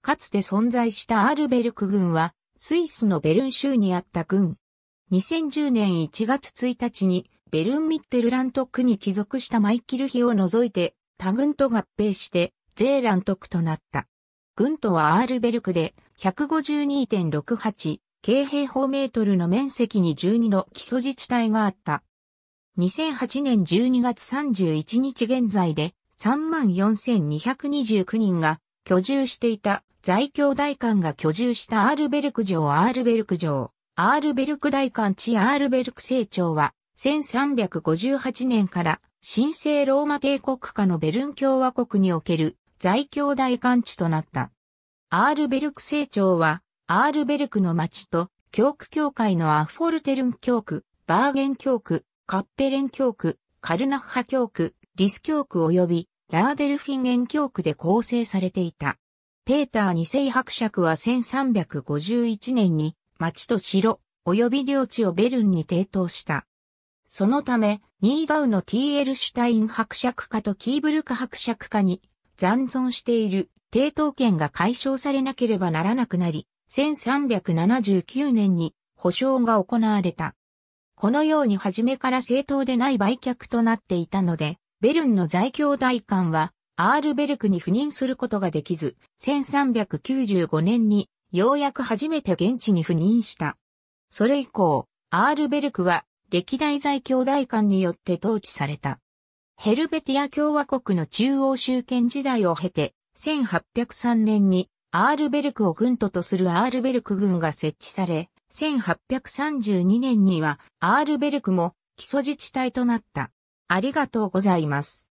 かつて存在したアールベルク軍は、スイスのベルン州にあった軍。2010年1月1日に、ベルンミッテルラント区に帰属したマイキルヒを除いて、他軍と合併して、ゼーラント区となった。軍とはアールベルクで、152.68、京平方メートルの面積に12の基礎自治体があった。2008年12月31日現在で、34,229人が居住していた在京大官が居住したアールベルク城アールベルク城、アールベルク大官地アールベルク成長は、1358年から神聖ローマ帝国下のベルン共和国における在京大官地となった。アールベルク成長は、アールベルクの町と、教区教会のアフォルテルン教区、バーゲン教区、カッペレン教区、カルナッハ教区、リス教区及びラーデルフィンン教区で構成されていた。ペーター二世伯爵は1351年に町と城、及び領地をベルンに抵当した。そのため、ニーガウの TL シュタイン伯爵家とキーブルク伯爵家に残存している抵当権が解消されなければならなくなり、1379年に保証が行われた。このように初めから正当でない売却となっていたので、ベルンの在京大官は、アールベルクに赴任することができず、1395年に、ようやく初めて現地に赴任した。それ以降、アールベルクは、歴代在京大官によって統治された。ヘルベティア共和国の中央集権時代を経て、1803年に、アールベルクを軍都とするアールベルク軍が設置され、1832年には、アールベルクも基礎自治体となった。ありがとうございます。